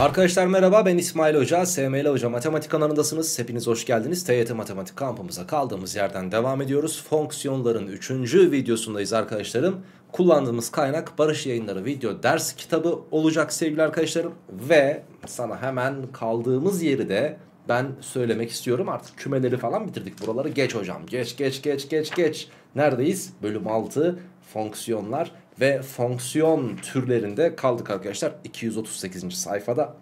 Arkadaşlar merhaba ben İsmail Hoca, SML Hoca Matematik kanalındasınız. Hepiniz hoş geldiniz. TYT Matematik kampımıza kaldığımız yerden devam ediyoruz. Fonksiyonların 3. videosundayız arkadaşlarım. Kullandığımız kaynak Barış Yayınları video ders kitabı olacak sevgili arkadaşlarım. Ve sana hemen kaldığımız yeri de ben söylemek istiyorum. Artık kümeleri falan bitirdik. Buraları geç hocam. Geç geç geç geç geç. Neredeyiz? Bölüm 6 fonksiyonlar ve fonksiyon türlerinde kaldık arkadaşlar 238. sayfada.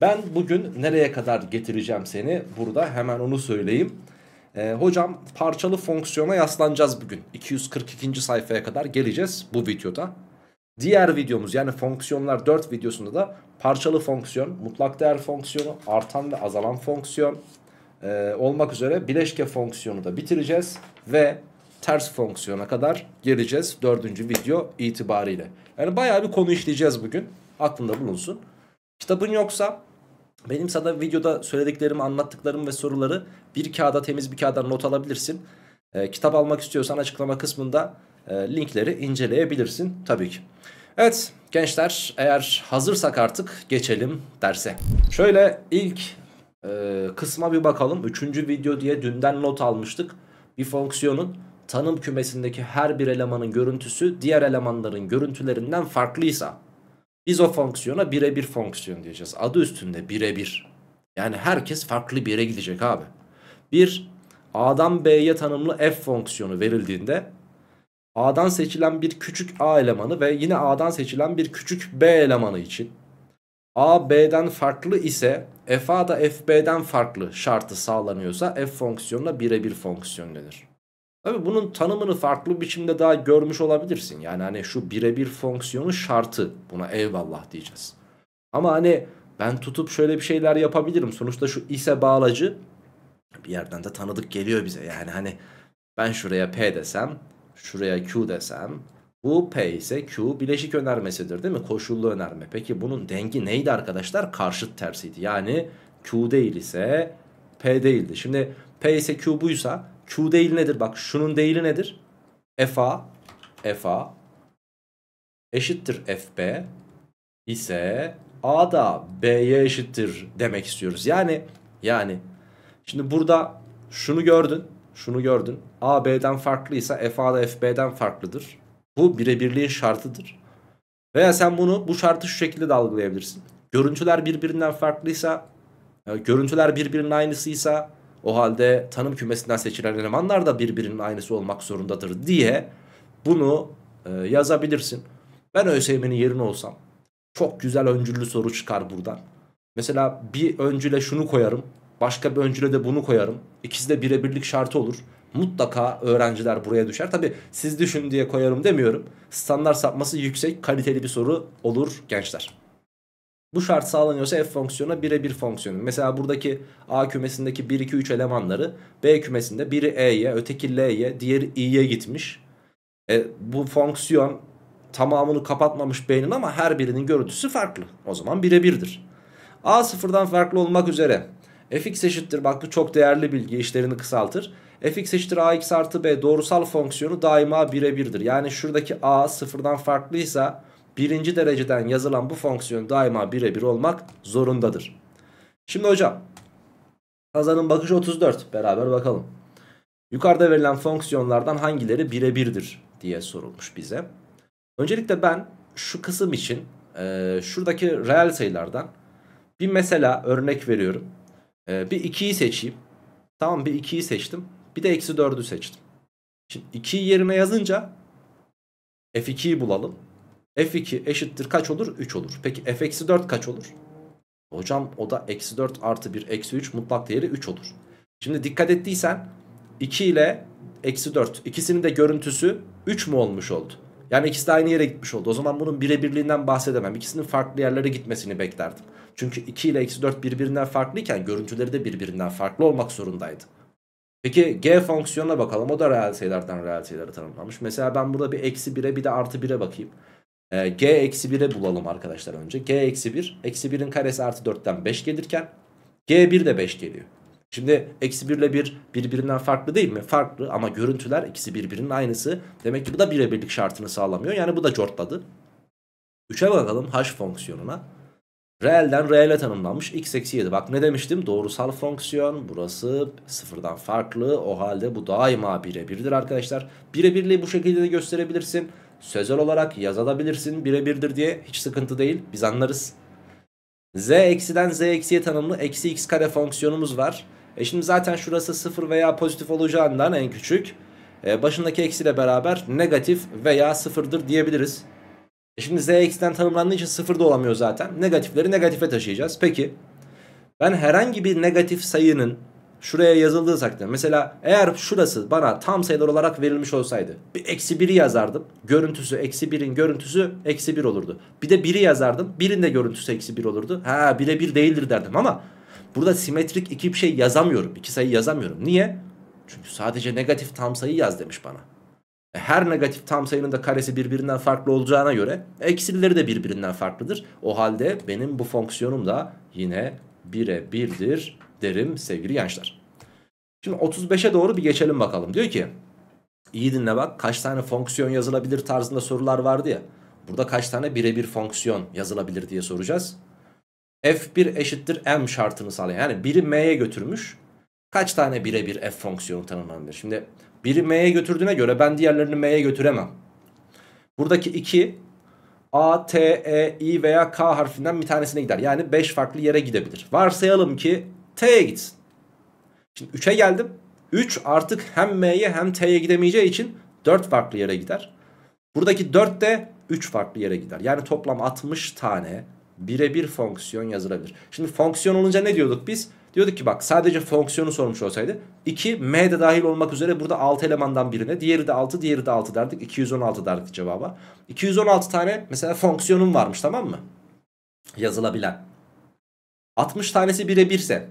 Ben bugün nereye kadar getireceğim seni burada hemen onu söyleyeyim. Ee, hocam parçalı fonksiyona yaslanacağız bugün. 242. sayfaya kadar geleceğiz bu videoda. Diğer videomuz yani fonksiyonlar 4 videosunda da parçalı fonksiyon, mutlak değer fonksiyonu, artan ve azalan fonksiyon e, olmak üzere bileşke fonksiyonu da bitireceğiz. Ve ters fonksiyona kadar geleceğiz. Dördüncü video itibariyle. Yani bayağı bir konu işleyeceğiz bugün. Aklında bulunsun. Kitabın yoksa benim sana videoda söylediklerimi, anlattıklarım ve soruları bir kağıda temiz bir kağıda not alabilirsin. E, kitap almak istiyorsan açıklama kısmında e, linkleri inceleyebilirsin tabii ki. Evet gençler eğer hazırsak artık geçelim derse. Şöyle ilk e, kısma bir bakalım. Üçüncü video diye dünden not almıştık. Bir fonksiyonun tanım kümesindeki her bir elemanın görüntüsü diğer elemanların görüntülerinden farklıysa biz o fonksiyona birebir fonksiyon diyeceğiz. Adı üstünde birebir. Yani herkes farklı bir yere gidecek abi. Bir A'dan B'ye tanımlı f fonksiyonu verildiğinde A'dan seçilen bir küçük A elemanı ve yine A'dan seçilen bir küçük B elemanı için A B'den farklı ise F A da F B'den farklı şartı sağlanıyorsa f fonksiyonuna birebir fonksiyon denir. Tabi bunun tanımını farklı biçimde daha görmüş olabilirsin. Yani hani şu birebir fonksiyonun şartı buna eyvallah diyeceğiz. Ama hani ben tutup şöyle bir şeyler yapabilirim. Sonuçta şu ise bağlacı bir yerden de tanıdık geliyor bize. Yani hani ben şuraya P desem, şuraya Q desem. Bu P ise Q bileşik önermesidir değil mi? Koşullu önerme. Peki bunun dengi neydi arkadaşlar? Karşıt tersiydi. Yani Q değil ise P değildi. Şimdi P ise Q buysa Q değil nedir? Bak şunun değili nedir? FA, FA eşittir FB ise A da B'ye eşittir demek istiyoruz. Yani yani şimdi burada şunu gördün, şunu gördün. A B'den farklıysa FA da FB'den farklıdır. Bu birebirliğin şartıdır. Veya sen bunu bu şartı şu şekilde de algılayabilirsin. Görüntüler birbirinden farklıysa, e, görüntüler birbirinin aynısıysa o halde tanım kümesinden seçilen elemanlar da birbirinin aynısı olmak zorundadır diye bunu e, yazabilirsin. Ben ÖSYM'nin yerine olsam çok güzel öncüllü soru çıkar buradan. Mesela bir öncüle şunu koyarım. Başka bir öncüle de bunu koyarım. İkisi de birebirlik şartı olur. Mutlaka öğrenciler buraya düşer. Tabi siz düşün diye koyarım demiyorum. Standart sapması yüksek kaliteli bir soru olur gençler. Bu şart sağlanıyorsa f fonksiyonu birebir fonksiyonu. Mesela buradaki A kümesindeki 1 2 3 elemanları B kümesinde biri E'ye, öteki L'ye, diğeri I'ye gitmiş. E, bu fonksiyon tamamını kapatmamış beynin ama her birinin görüntüsü farklı. O zaman birebirdir. A sıfırdan farklı olmak üzere fx eşittir bak bu çok değerli bilgi işlerini kısaltır. fx eşittir ax artı b doğrusal fonksiyonu daima birebirdir. Yani şuradaki a sıfırdan farklıysa birinci dereceden yazılan bu fonksiyon daima birebir olmak zorundadır. Şimdi hocam Hazan'ın bakış 34 beraber bakalım. Yukarıda verilen fonksiyonlardan hangileri birebirdir diye sorulmuş bize. Öncelikle ben şu kısım için e, şuradaki reel sayılardan bir mesela örnek veriyorum. E, bir 2'yi seçeyim. Tamam bir 2'yi seçtim. Bir de eksi 4'ü seçtim. Şimdi 2'yi yerine yazınca F2'yi bulalım. F2 eşittir kaç olur? 3 olur. Peki F eksi 4 kaç olur? Hocam o da eksi 4 artı 1 eksi 3 mutlak değeri 3 olur. Şimdi dikkat ettiysen 2 ile eksi 4 ikisinin de görüntüsü 3 mü olmuş oldu? Yani ikisi de aynı yere gitmiş oldu. O zaman bunun birebirliğinden bahsedemem. İkisinin farklı yerlere gitmesini beklerdim. Çünkü 2 ile eksi 4 birbirinden farklıyken görüntüleri de birbirinden farklı olmak zorundaydı. Peki g fonksiyonuna bakalım. O da reel sayılardan reel sayıları tanımlamış. Mesela ben burada bir eksi 1'e bir de artı 1'e bakayım. Ee, g eksi 1'e bulalım arkadaşlar önce. G eksi 1. Eksi 1'in karesi artı 4'ten 5 gelirken G1 de 5 geliyor. Şimdi eksi 1 ile 1 birbirinden farklı değil mi? Farklı ama görüntüler ikisi birbirinin aynısı. Demek ki bu da birebirlik şartını sağlamıyor. Yani bu da cortladı. 3'e bakalım h fonksiyonuna. Reelden reele tanımlanmış x eksi 7. Bak ne demiştim? Doğrusal fonksiyon. Burası sıfırdan farklı. O halde bu daima birebirdir arkadaşlar. Birebirliği bu şekilde de gösterebilirsin. Sözel olarak yazabilirsin birebirdir diye hiç sıkıntı değil biz anlarız. Z eksiden Z eksiye tanımlı eksi x kare fonksiyonumuz var. E şimdi zaten şurası sıfır veya pozitif olacağından en küçük. E başındaki eksiyle beraber negatif veya sıfırdır diyebiliriz. E şimdi z eksiden tanımlandığı için sıfır da olamıyor zaten. Negatifleri negatife taşıyacağız. Peki ben herhangi bir negatif sayının şuraya yazıldığı takdirde mesela eğer şurası bana tam sayılar olarak verilmiş olsaydı bir eksi biri yazardım görüntüsü eksi birin görüntüsü eksi bir olurdu bir de biri yazardım birin de görüntüsü eksi bir olurdu ha bile bir değildir derdim ama burada simetrik iki bir şey yazamıyorum iki sayı yazamıyorum niye çünkü sadece negatif tam sayı yaz demiş bana e, her negatif tam sayının da karesi birbirinden farklı olacağına göre eksilileri de birbirinden farklıdır. O halde benim bu fonksiyonum da yine bire birdir derim sevgili gençler. Şimdi 35'e doğru bir geçelim bakalım. Diyor ki iyi dinle bak kaç tane fonksiyon yazılabilir tarzında sorular vardı ya. Burada kaç tane birebir fonksiyon yazılabilir diye soracağız. F1 eşittir M şartını sağlayan. Yani biri M'ye götürmüş. Kaç tane birebir F fonksiyonu tanımlanabilir? Şimdi biri M'ye götürdüğüne göre ben diğerlerini M'ye götüremem. Buradaki 2 A, T, E, I veya K harfinden bir tanesine gider. Yani 5 farklı yere gidebilir. Varsayalım ki T'ye gitsin. Şimdi 3'e geldim. 3 artık hem M'ye hem T'ye gidemeyeceği için 4 farklı yere gider. Buradaki 4 de 3 farklı yere gider. Yani toplam 60 tane birebir fonksiyon yazılabilir. Şimdi fonksiyon olunca ne diyorduk biz? Diyorduk ki bak sadece fonksiyonu sormuş olsaydı 2 M de dahil olmak üzere burada 6 elemandan birine diğeri de 6 diğeri de 6 derdik 216 derdik cevaba. 216 tane mesela fonksiyonun varmış tamam mı? Yazılabilen. 60 tanesi birebirse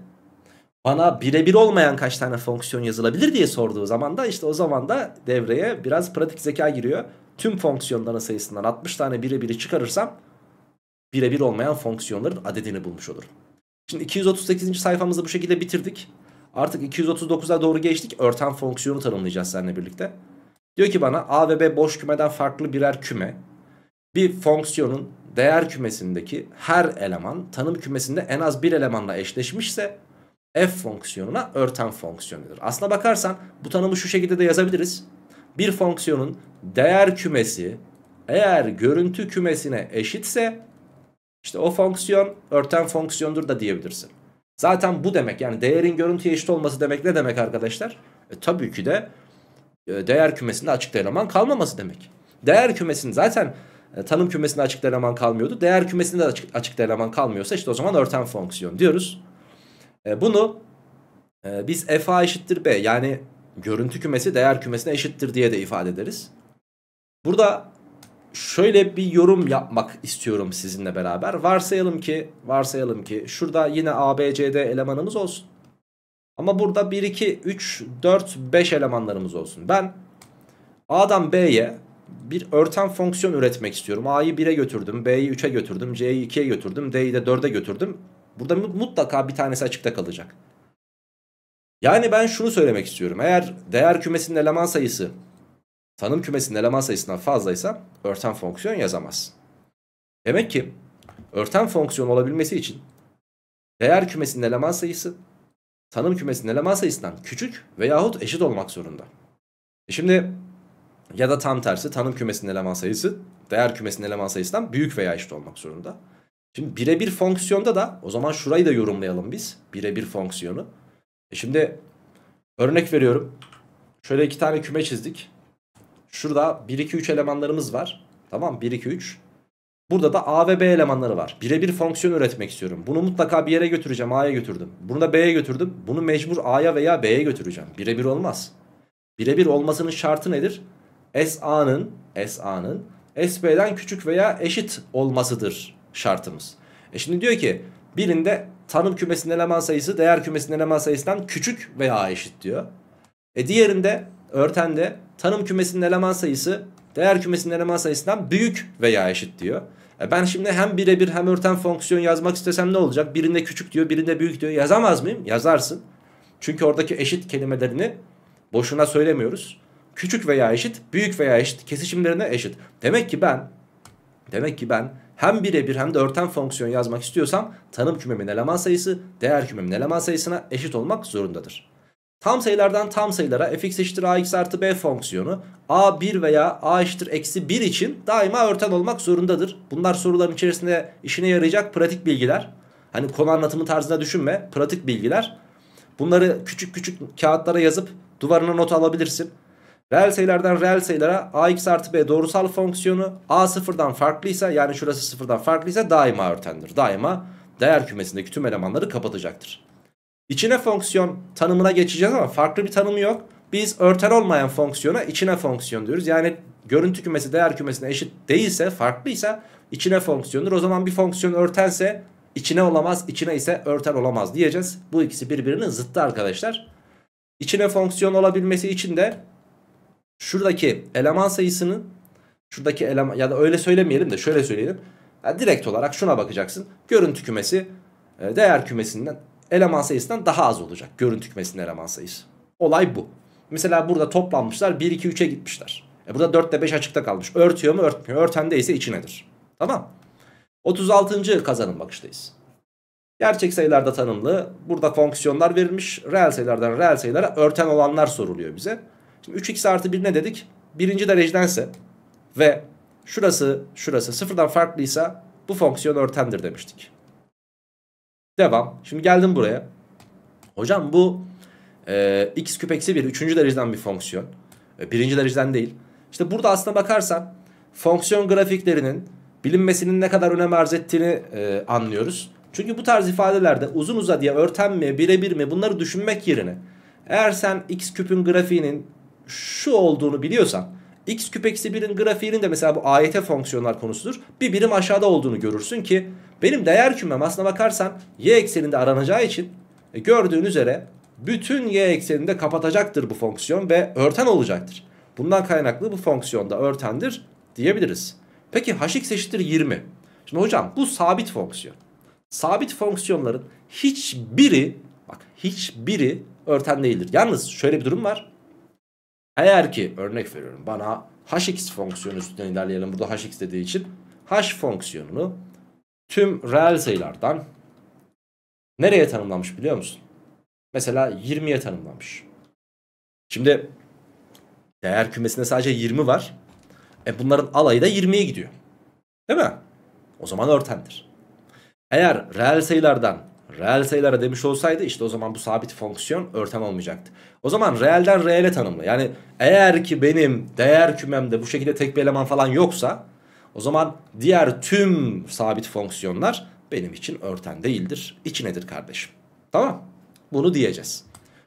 bana birebir olmayan kaç tane fonksiyon yazılabilir diye sorduğu zaman da işte o zaman da devreye biraz pratik zeka giriyor. Tüm fonksiyonların sayısından 60 tane birebiri çıkarırsam birebir olmayan fonksiyonların adedini bulmuş olurum. Şimdi 238. sayfamızı bu şekilde bitirdik. Artık 239'a doğru geçtik. Örten fonksiyonu tanımlayacağız seninle birlikte. Diyor ki bana A ve B boş kümeden farklı birer küme. Bir fonksiyonun değer kümesindeki her eleman tanım kümesinde en az bir elemanla eşleşmişse f fonksiyonuna örten fonksiyonudur. Aslına bakarsan bu tanımı şu şekilde de yazabiliriz. Bir fonksiyonun değer kümesi eğer görüntü kümesine eşitse işte o fonksiyon örten fonksiyondur da diyebilirsin. Zaten bu demek yani değerin görüntüye eşit olması demek ne demek arkadaşlar? E, tabii ki de e, değer kümesinde açık eleman kalmaması demek. Değer kümesinin zaten e, tanım kümesinde açık eleman kalmıyordu. Değer kümesinde de açık, açıkta eleman kalmıyorsa işte o zaman örten fonksiyon diyoruz. E, bunu e, biz f eşittir b yani görüntü kümesi değer kümesine eşittir diye de ifade ederiz. Burada şöyle bir yorum yapmak istiyorum sizinle beraber. Varsayalım ki, varsayalım ki şurada yine ABCD elemanımız olsun. Ama burada 1 2 3 4 5 elemanlarımız olsun. Ben A'dan B'ye bir örten fonksiyon üretmek istiyorum. A'yı 1'e götürdüm, B'yi 3'e götürdüm, C'yi 2'ye götürdüm, D'yi de 4'e götürdüm. Burada mutlaka bir tanesi açıkta kalacak. Yani ben şunu söylemek istiyorum. Eğer değer kümesinin eleman sayısı tanım kümesinin eleman sayısından fazlaysa örten fonksiyon yazamaz. Demek ki örten fonksiyon olabilmesi için değer kümesinin eleman sayısı tanım kümesinin eleman sayısından küçük veyahut eşit olmak zorunda. E şimdi ya da tam tersi tanım kümesinin eleman sayısı değer kümesinin eleman sayısından büyük veya eşit olmak zorunda. Şimdi birebir fonksiyonda da o zaman şurayı da yorumlayalım biz. Birebir fonksiyonu. E şimdi örnek veriyorum. Şöyle iki tane küme çizdik. Şurada 1, 2, 3 elemanlarımız var. Tamam 1, 2, 3. Burada da A ve B elemanları var. Birebir fonksiyon üretmek istiyorum. Bunu mutlaka bir yere götüreceğim. A'ya götürdüm. Bunu da B'ye götürdüm. Bunu mecbur A'ya veya B'ye götüreceğim. Birebir olmaz. Birebir olmasının şartı nedir? S S A'nın A'nın S B'den küçük veya eşit olmasıdır şartımız. E şimdi diyor ki birinde tanım kümesinin eleman sayısı değer kümesinin eleman sayısından küçük veya eşit diyor. E diğerinde örtende tanım kümesinin eleman sayısı değer kümesinin eleman sayısından büyük veya eşit diyor. E ben şimdi hem birebir hem örten fonksiyon yazmak istesem ne olacak? Birinde küçük diyor birinde büyük diyor. Yazamaz mıyım? Yazarsın. Çünkü oradaki eşit kelimelerini boşuna söylemiyoruz. Küçük veya eşit, büyük veya eşit, kesişimlerine eşit. Demek ki ben demek ki ben hem birebir hem de örten fonksiyon yazmak istiyorsam tanım kümemin eleman sayısı değer kümemin eleman sayısına eşit olmak zorundadır. Tam sayılardan tam sayılara fx eşittir ax artı b fonksiyonu a1 veya a eşittir eksi 1 için daima örten olmak zorundadır. Bunlar soruların içerisinde işine yarayacak pratik bilgiler. Hani konu anlatımı tarzında düşünme pratik bilgiler. Bunları küçük küçük kağıtlara yazıp duvarına not alabilirsin. Reel sayılardan reel sayılara ax artı b doğrusal fonksiyonu a sıfırdan farklıysa yani şurası sıfırdan farklıysa daima örtendir. Daima değer kümesindeki tüm elemanları kapatacaktır. İçine fonksiyon tanımına geçeceğiz ama farklı bir tanımı yok. Biz örten olmayan fonksiyona içine fonksiyon diyoruz. Yani görüntü kümesi değer kümesine eşit değilse farklıysa içine fonksiyondur. O zaman bir fonksiyon örtense içine olamaz içine ise örten olamaz diyeceğiz. Bu ikisi birbirinin zıttı arkadaşlar. İçine fonksiyon olabilmesi için de şuradaki eleman sayısının, şuradaki eleman ya da öyle söylemeyelim de şöyle söyleyelim. Yani direkt olarak şuna bakacaksın. Görüntü kümesi e, değer kümesinden eleman sayısından daha az olacak. Görüntü kümesinin eleman sayısı. Olay bu. Mesela burada toplanmışlar 1 2 3'e gitmişler. E burada 4 ile 5 açıkta kalmış. Örtüyor mu? Örtmüyor. Örten de içinedir. Tamam. 36. kazanım bakıştayız. Gerçek sayılarda tanımlı. Burada fonksiyonlar verilmiş. Reel sayılardan reel sayılara örten olanlar soruluyor bize. Şimdi 3x artı 1 ne dedik? Birinci derecedense ve şurası şurası sıfırdan farklıysa bu fonksiyon örtendir demiştik. Devam. Şimdi geldim buraya. Hocam bu e, x küp eksi 1 üçüncü dereceden bir fonksiyon. E, birinci dereceden değil. İşte burada aslına bakarsan fonksiyon grafiklerinin bilinmesinin ne kadar önem arz ettiğini e, anlıyoruz. Çünkü bu tarz ifadelerde uzun uzadıya örten mi birebir mi bunları düşünmek yerine eğer sen x küpün grafiğinin şu olduğunu biliyorsan x küp eksi 1'in grafiğinin de mesela bu AYT fonksiyonlar konusudur. Bir birim aşağıda olduğunu görürsün ki benim değer kümem aslına bakarsan y ekseninde aranacağı için e, gördüğün üzere bütün y ekseninde kapatacaktır bu fonksiyon ve örten olacaktır. Bundan kaynaklı bu fonksiyonda örtendir diyebiliriz. Peki hx eşittir 20. Şimdi hocam bu sabit fonksiyon. Sabit fonksiyonların hiçbiri bak hiçbiri örten değildir. Yalnız şöyle bir durum var. Eğer ki örnek veriyorum bana hx fonksiyonu üstünden ilerleyelim. Burada hx dediği için h fonksiyonunu tüm reel sayılardan nereye tanımlamış biliyor musun? Mesela 20'ye tanımlamış. Şimdi değer kümesinde sadece 20 var. E bunların alayı da 20'ye gidiyor. Değil mi? O zaman örtendir. Eğer reel sayılardan reel sayılara demiş olsaydı işte o zaman bu sabit fonksiyon örtem olmayacaktı. O zaman reelden reele tanımlı. Yani eğer ki benim değer kümemde bu şekilde tek bir eleman falan yoksa o zaman diğer tüm sabit fonksiyonlar benim için örten değildir. İçinedir kardeşim. Tamam. Bunu diyeceğiz.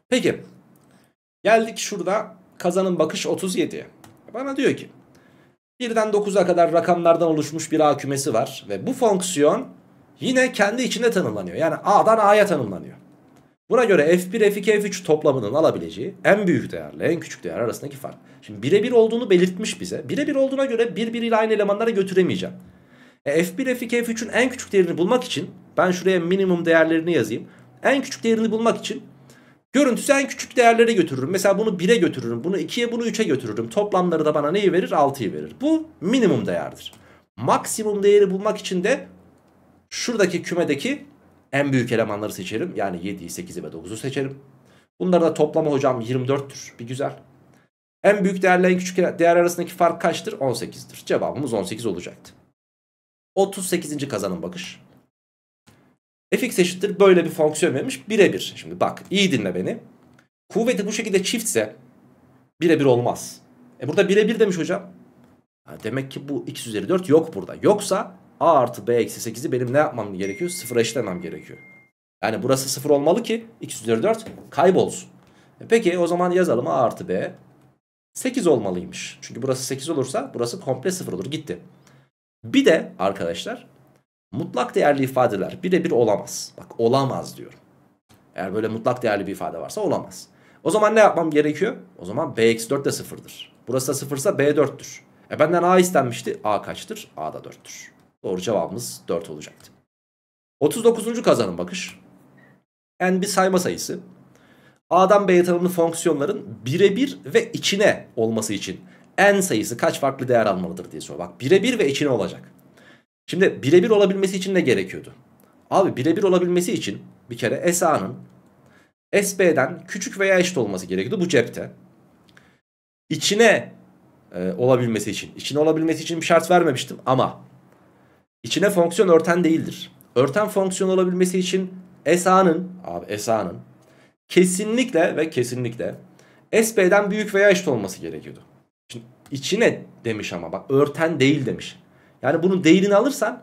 Peki. Geldik şurada kazanın bakış 37'ye. Bana diyor ki 1'den 9'a kadar rakamlardan oluşmuş bir A kümesi var. Ve bu fonksiyon yine kendi içinde tanımlanıyor. Yani A'dan A'ya tanımlanıyor. Buna göre F1, F2, F3 toplamının alabileceği en büyük değerle en küçük değer arasındaki fark. Şimdi birebir olduğunu belirtmiş bize. Birebir olduğuna göre birbiriyle aynı elemanlara götüremeyeceğim. E, F1, F2, F3'ün en küçük değerini bulmak için ben şuraya minimum değerlerini yazayım. En küçük değerini bulmak için görüntüsü en küçük değerlere götürürüm. Mesela bunu 1'e götürürüm, bunu 2'ye, bunu 3'e götürürüm. Toplamları da bana neyi verir? 6'yı verir. Bu minimum değerdir. Maksimum değeri bulmak için de Şuradaki kümedeki en büyük elemanları seçerim. Yani 7'yi, 8'i ve 9'u seçerim. Bunların da toplama hocam 24'tür. Bir güzel. En büyük değerle en küçük değer arasındaki fark kaçtır? 18'dir. Cevabımız 18 olacaktı. 38. kazanım bakış. fx eşittir böyle bir fonksiyon vermiş birebir. Şimdi bak iyi dinle beni. Kuvveti bu şekilde çiftse birebir olmaz. E burada birebir demiş hocam. demek ki bu x üzeri 4 yok burada. Yoksa a artı b eksi 8'i benim ne yapmam gerekiyor? Sıfıra eşitlemem gerekiyor. Yani burası sıfır olmalı ki x üzeri 4 kaybolsun. E peki o zaman yazalım a artı b 8 olmalıymış. Çünkü burası 8 olursa burası komple sıfır olur gitti. Bir de arkadaşlar mutlak değerli ifadeler birebir olamaz. Bak olamaz diyorum. Eğer böyle mutlak değerli bir ifade varsa olamaz. O zaman ne yapmam gerekiyor? O zaman b-4 de sıfırdır. Burası da sıfırsa b4'tür. E benden a istenmişti. a kaçtır? a da 4'tür. Doğru cevabımız 4 olacaktı. 39. kazanım bakış. Yani bir sayma sayısı. A'dan B'ye tanımlı fonksiyonların birebir ve içine olması için n sayısı kaç farklı değer almalıdır diye soruyor. Bak birebir ve içine olacak. Şimdi birebir olabilmesi için ne gerekiyordu? Abi birebir olabilmesi için bir kere SA'nın SB'den küçük veya eşit olması gerekiyordu bu cepte. İçine e, olabilmesi için. İçine olabilmesi için bir şart vermemiştim ama İçine fonksiyon örten değildir. Örten fonksiyon olabilmesi için SA'nın abi SA'nın kesinlikle ve kesinlikle SB'den büyük veya eşit olması gerekiyordu. Şimdi içine demiş ama bak örten değil demiş. Yani bunun değilini alırsan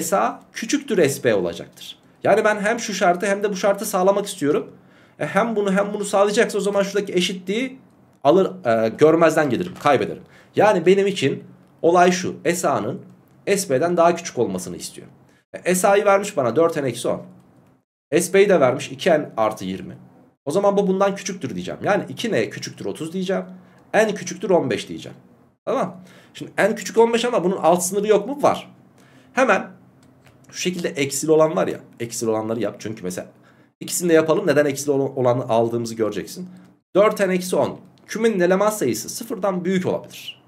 SA küçüktür SB olacaktır. Yani ben hem şu şartı hem de bu şartı sağlamak istiyorum. E hem bunu hem bunu sağlayacaksa o zaman şuradaki eşitliği alır e, görmezden gelirim kaybederim. Yani benim için olay şu SA'nın SB'den daha küçük olmasını istiyor. E, SA'yı vermiş bana 4n eksi 10. SB'yi de vermiş 2n artı 20. O zaman bu bundan küçüktür diyeceğim. Yani 2n küçüktür 30 diyeceğim. n küçüktür 15 diyeceğim. Tamam. Şimdi n küçük 15 ama bunun alt sınırı yok mu? Var. Hemen şu şekilde eksili olan var ya. Eksili olanları yap. Çünkü mesela ikisini de yapalım. Neden eksili olanı aldığımızı göreceksin. 4n eksi 10. Kümenin eleman sayısı sıfırdan büyük olabilir.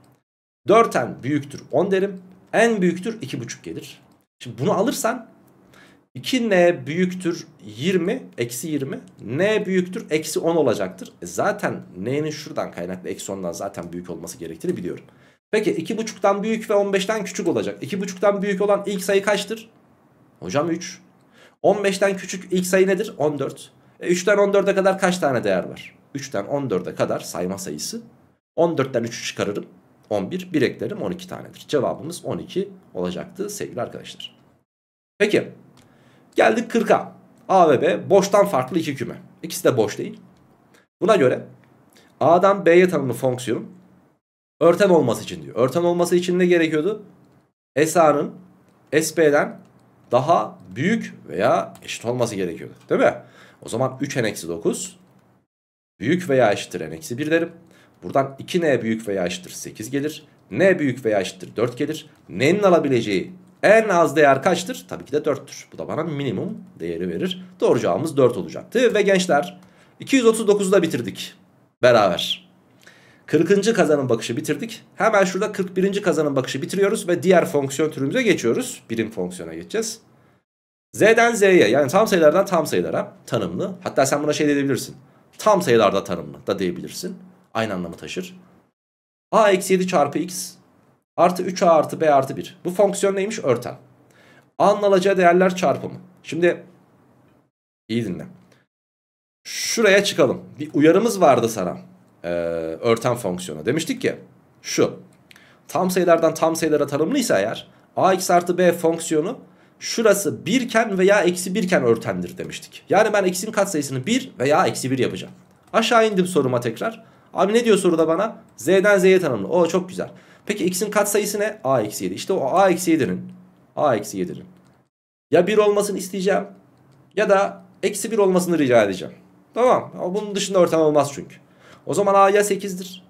4n büyüktür 10 derim. En büyüktür 2,5 gelir. Şimdi bunu alırsan 2n büyüktür 20 eksi 20 n büyüktür eksi 10 olacaktır. E zaten n'nin şuradan kaynaklı eksi 10'dan zaten büyük olması gerektiğini biliyorum. Peki 2.5'tan büyük ve 15'ten küçük olacak. 2.5'tan büyük olan ilk sayı kaçtır? Hocam 3. 15'ten küçük ilk sayı nedir? 14. E 3'ten 14'e kadar kaç tane değer var? 3'ten 14'e kadar sayma sayısı. 14'ten 3'ü çıkarırım. 11, 1 eklerim 12 tanedir. Cevabımız 12 olacaktı sevgili arkadaşlar. Peki geldik 40'a. A ve B boştan farklı iki küme. İkisi de boş değil. Buna göre A'dan B'ye tanımlı fonksiyon örten olması için diyor. Örten olması için ne gerekiyordu? SA'nın SB'den daha büyük veya eşit olması gerekiyordu. Değil mi? O zaman 3n-9 büyük veya eşittir n-1 derim. Buradan 2n büyük veya eşittir 8 gelir. n büyük veya eşittir 4 gelir. n'nin alabileceği en az değer kaçtır? Tabii ki de 4'tür. Bu da bana minimum değeri verir. Doğru cevabımız 4 olacaktı. Ve gençler 239'da bitirdik. Beraber. 40. Kazanın bakışı bitirdik. Hemen şurada 41. Kazanın bakışı bitiriyoruz ve diğer fonksiyon türümüze geçiyoruz. Birim fonksiyona geçeceğiz. Z'den Z'ye yani tam sayılardan tam sayılara tanımlı. Hatta sen buna şey diyebilirsin. Tam sayılarda tanımlı da diyebilirsin aynı anlamı taşır. a eksi 7 çarpı x artı 3a artı b artı 1. Bu fonksiyon neymiş? Örten. a'nın alacağı değerler çarpımı. Şimdi iyi dinle. Şuraya çıkalım. Bir uyarımız vardı sana. Ee, örten fonksiyonu. Demiştik ki şu. Tam sayılardan tam sayılara tanımlıysa eğer ax artı b fonksiyonu şurası birken veya eksi birken örtendir demiştik. Yani ben x'in katsayısını 1 veya eksi 1 yapacağım. Aşağı indim soruma tekrar. Abi ne diyor soruda bana? Z'den Z'ye tanımlı. O çok güzel. Peki x'in katsayısı ne? A eksi 7. İşte o A eksi 7'nin. A eksi 7'nin. Ya 1 olmasını isteyeceğim. Ya da eksi 1 olmasını rica edeceğim. Tamam. Ama bunun dışında ortam olmaz çünkü. O zaman A ya 8'dir.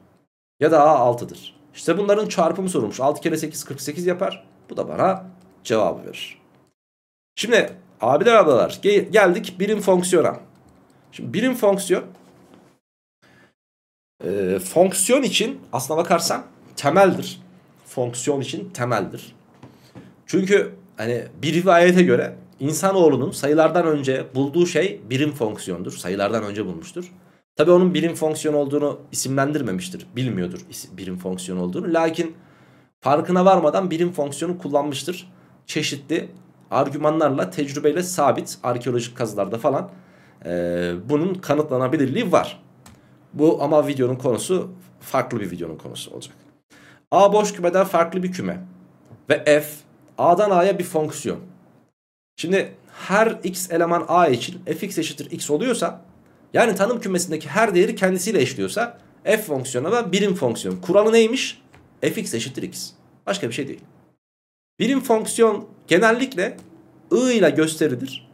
Ya da A 6'dır. İşte bunların çarpımı sorulmuş. 6 kere 8 48 yapar. Bu da bana cevabı verir. Şimdi abiler ablalar geldik birim fonksiyona. Şimdi birim fonksiyon e, fonksiyon için aslına bakarsan temeldir. Fonksiyon için temeldir. Çünkü hani bir rivayete göre insanoğlunun sayılardan önce bulduğu şey birim fonksiyondur. Sayılardan önce bulmuştur. Tabi onun birim fonksiyon olduğunu isimlendirmemiştir. Bilmiyordur birim fonksiyon olduğunu. Lakin farkına varmadan birim fonksiyonu kullanmıştır. Çeşitli argümanlarla, tecrübeyle sabit arkeolojik kazılarda falan e, bunun kanıtlanabilirliği var. Bu ama videonun konusu farklı bir videonun konusu olacak. A boş kümeden farklı bir küme. Ve f A'dan A'ya bir fonksiyon. Şimdi her x eleman A için fx eşittir x oluyorsa yani tanım kümesindeki her değeri kendisiyle eşliyorsa f fonksiyonu da birim fonksiyon. Kuralı neymiş? fx eşittir x. Başka bir şey değil. Birim fonksiyon genellikle i ile gösterilir.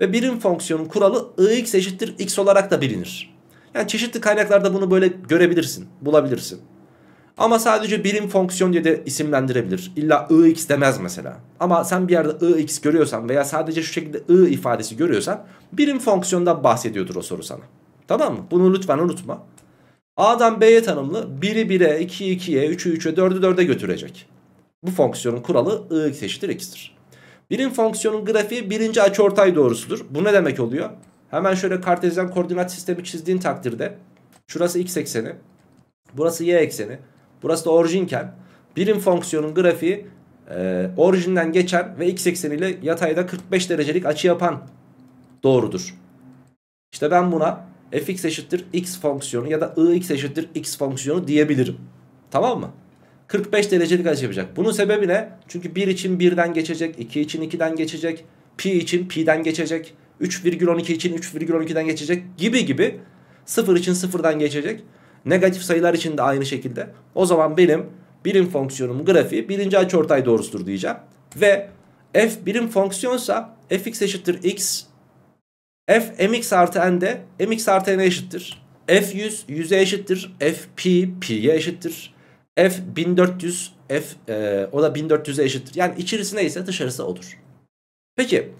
Ve birim fonksiyonun kuralı ix eşittir x olarak da bilinir. Yani çeşitli kaynaklarda bunu böyle görebilirsin, bulabilirsin. Ama sadece birim fonksiyon diye de isimlendirebilir. İlla ix demez mesela. Ama sen bir yerde ix görüyorsan veya sadece şu şekilde i ifadesi görüyorsan birim fonksiyondan bahsediyordur o soru sana. Tamam mı? Bunu lütfen unutma. A'dan B'ye tanımlı 1'i 1'e, 2'yi 2'ye, 3'ü 3'e, 4'ü 4'e götürecek. Bu fonksiyonun kuralı ix eşittir x'tir. Birim fonksiyonun grafiği birinci açıortay doğrusudur. Bu ne demek oluyor? Hemen şöyle kartezyen koordinat sistemi çizdiğin takdirde şurası x ekseni, burası y ekseni, burası da orijinken birim fonksiyonun grafiği e, orijinden geçen ve x ekseniyle yatayda 45 derecelik açı yapan doğrudur. İşte ben buna fx eşittir x fonksiyonu ya da ix eşittir x fonksiyonu diyebilirim. Tamam mı? 45 derecelik açı yapacak. Bunun sebebi ne? Çünkü 1 için 1'den geçecek, 2 için 2'den geçecek, pi için pi'den geçecek. 3,12 için 3,12'den geçecek gibi gibi 0 için 0'dan geçecek. Negatif sayılar için de aynı şekilde. O zaman benim birim fonksiyonum grafiği birinci açıortay doğrusudur diyeceğim. Ve f birim fonksiyonsa fx eşittir x f mx artı n de mx artı n eşittir. f 100 100'e eşittir. f pi piye eşittir. f 1400 f e, o da 1400'e eşittir. Yani içerisi neyse dışarısı odur. Peki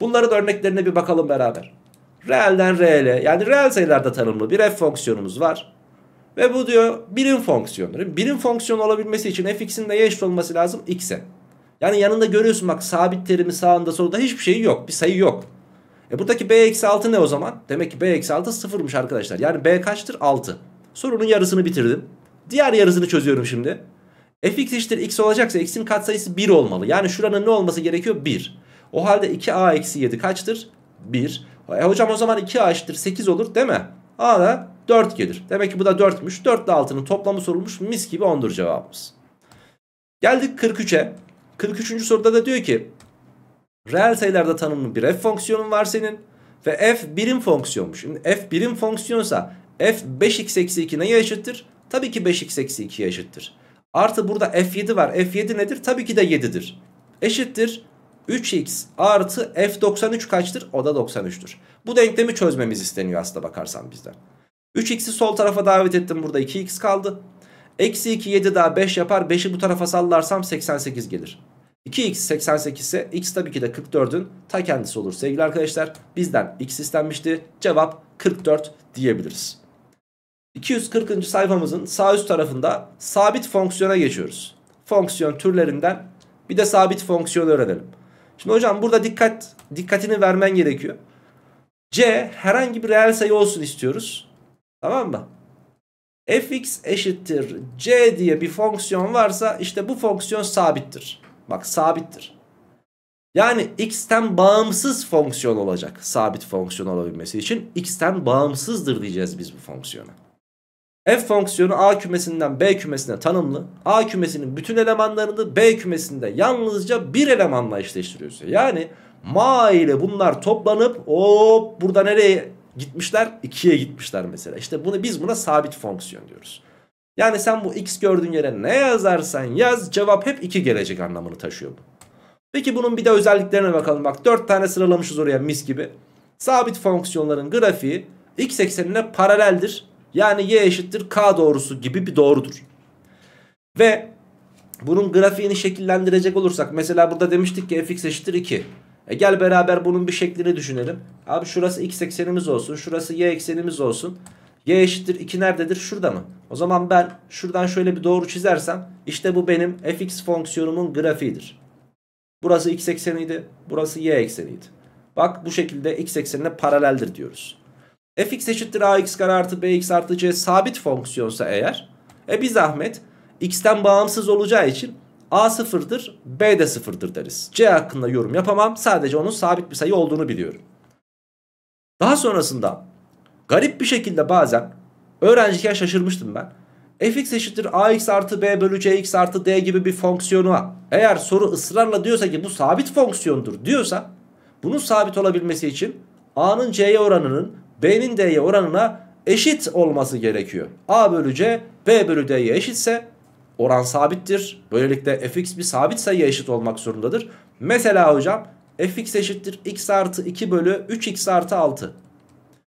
Bunların örneklerine bir bakalım beraber. Reelden reele yani reel sayılarda tanımlı bir f fonksiyonumuz var. Ve bu diyor birim fonksiyonu. Birim fonksiyon olabilmesi için fx'in neye eşit olması lazım? x'e. Yani yanında görüyorsun bak sabit terimi sağında solunda hiçbir şey yok. Bir sayı yok. E buradaki b-6 ne o zaman? Demek ki b-6 sıfırmış arkadaşlar. Yani b kaçtır? 6. Sorunun yarısını bitirdim. Diğer yarısını çözüyorum şimdi. fx eşittir x olacaksa x'in katsayısı 1 olmalı. Yani şuranın ne olması gerekiyor? 1. O halde 2a eksi 7 kaçtır? 1. E hocam o zaman 2a eşittir 8 olur değil mi? A da 4 gelir. Demek ki bu da 4'müş. 4 ile 6'nın toplamı sorulmuş. Mis gibi 10'dur cevabımız. Geldik 43'e. 43. soruda da diyor ki reel sayılarda tanımlı bir f fonksiyonun var senin ve f birim fonksiyonmuş. Şimdi f birim fonksiyonsa f 5x eksi 2 neye eşittir? Tabii ki 5x eksi 2'ye eşittir. Artı burada f7 var. f7 nedir? Tabii ki de 7'dir. Eşittir 3x artı f93 kaçtır? O da 93'tür. Bu denklemi çözmemiz isteniyor aslında bakarsan bizden. 3x'i sol tarafa davet ettim. Burada 2x kaldı. Eksi 2 7 daha 5 yapar. 5'i bu tarafa sallarsam 88 gelir. 2x 88 ise x tabii ki de 44'ün ta kendisi olur sevgili arkadaşlar. Bizden x istenmişti. Cevap 44 diyebiliriz. 240. sayfamızın sağ üst tarafında sabit fonksiyona geçiyoruz. Fonksiyon türlerinden bir de sabit fonksiyonu öğrenelim. Şimdi hocam burada dikkat dikkatini vermen gerekiyor. C herhangi bir reel sayı olsun istiyoruz. Tamam mı? fx eşittir c diye bir fonksiyon varsa işte bu fonksiyon sabittir. Bak sabittir. Yani x'ten bağımsız fonksiyon olacak. Sabit fonksiyon olabilmesi için x'ten bağımsızdır diyeceğiz biz bu fonksiyona. F fonksiyonu A kümesinden B kümesine tanımlı. A kümesinin bütün elemanlarını B kümesinde yalnızca bir elemanla eşleştiriyorsa. Yani ma ile bunlar toplanıp hop burada nereye gitmişler? 2'ye gitmişler mesela. İşte bunu biz buna sabit fonksiyon diyoruz. Yani sen bu x gördüğün yere ne yazarsan yaz cevap hep 2 gelecek anlamını taşıyor bu. Peki bunun bir de özelliklerine bakalım. Bak 4 tane sıralamışız oraya mis gibi. Sabit fonksiyonların grafiği x eksenine paraleldir. Yani y eşittir k doğrusu gibi bir doğrudur. Ve bunun grafiğini şekillendirecek olursak mesela burada demiştik ki fx eşittir 2. E gel beraber bunun bir şeklini düşünelim. Abi şurası x eksenimiz olsun. Şurası y eksenimiz olsun. Y eşittir 2 nerededir? Şurada mı? O zaman ben şuradan şöyle bir doğru çizersem işte bu benim fx fonksiyonumun grafiğidir. Burası x ekseniydi. Burası y ekseniydi. Bak bu şekilde x eksenine paraleldir diyoruz fx eşittir ax kare artı bx artı c sabit fonksiyonsa eğer e bir zahmet x'ten bağımsız olacağı için a sıfırdır b de sıfırdır deriz. c hakkında yorum yapamam sadece onun sabit bir sayı olduğunu biliyorum. Daha sonrasında garip bir şekilde bazen öğrenciyken şaşırmıştım ben. fx eşittir ax artı b bölü cx artı d gibi bir fonksiyonu eğer soru ısrarla diyorsa ki bu sabit fonksiyondur diyorsa bunun sabit olabilmesi için a'nın c'ye oranının B'nin D'ye oranına eşit olması gerekiyor. A bölü C B bölü D'ye eşitse oran sabittir. Böylelikle fx bir sabit sayıya eşit olmak zorundadır. Mesela hocam fx eşittir x artı 2 bölü 3x artı 6.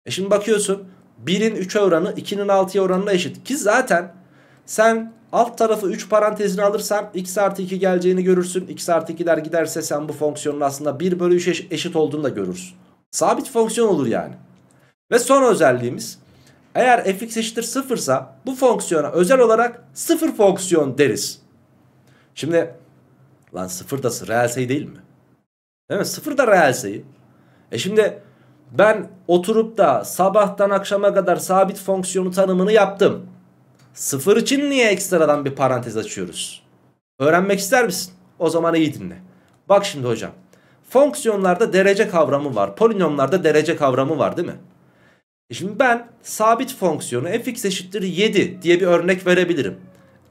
E şimdi bakıyorsun 1'in 3'e oranı 2'nin 6'ya oranına eşit. Ki zaten sen alt tarafı 3 parantezine alırsan x artı 2 geleceğini görürsün. x artı 2'ler giderse sen bu fonksiyonun aslında 1 bölü 3 eşit olduğunu da görürsün. Sabit fonksiyon olur yani. Ve son özelliğimiz eğer fx eşittir sıfırsa bu fonksiyona özel olarak sıfır fonksiyon deriz. Şimdi lan sıfır da reel sayı değil mi? Değil mi? Sıfır da reel sayı. E şimdi ben oturup da sabahtan akşama kadar sabit fonksiyonu tanımını yaptım. Sıfır için niye ekstradan bir parantez açıyoruz? Öğrenmek ister misin? O zaman iyi dinle. Bak şimdi hocam. Fonksiyonlarda derece kavramı var. Polinomlarda derece kavramı var değil mi? E şimdi ben sabit fonksiyonu fx eşittir 7 diye bir örnek verebilirim.